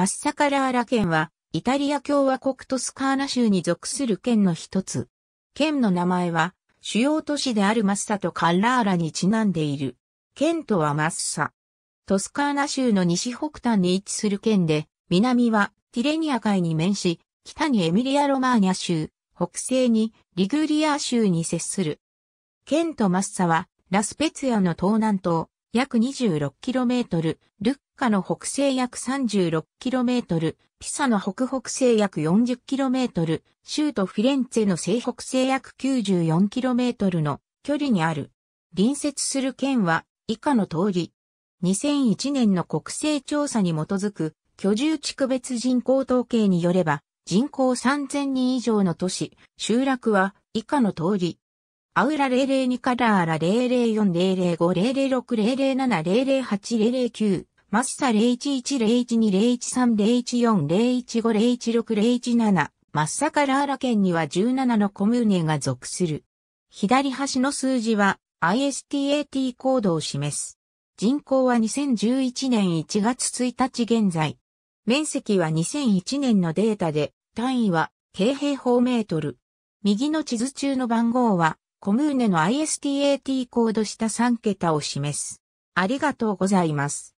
マッサカラーラ県は、イタリア共和国トスカーナ州に属する県の一つ。県の名前は、主要都市であるマッサとカラーラにちなんでいる。県とはマッサ。トスカーナ州の西北端に位置する県で、南はティレニア海に面し、北にエミリア・ロマーニャ州、北西にリグリア州に接する。県とマッサは、ラスペツヤの東南東、約 26km、ルッカの北西約 36km、ピサの北北西約 40km、州都ートフィレンツェの西北西約 94km の距離にある。隣接する県は以下の通り。2001年の国勢調査に基づく居住地区別人口統計によれば人口3000人以上の都市、集落は以下の通り。アウラ002カラーラ00400500600700809マッサ011012013014015016017マッサカラーラ県には17のコムーネが属する。左端の数字は ISTAT コードを示す。人口は2011年1月1日現在。面積は2001年のデータで、単位は京平方メートル。右の地図中の番号はコムーネの ISTAT コード下3桁を示す。ありがとうございます。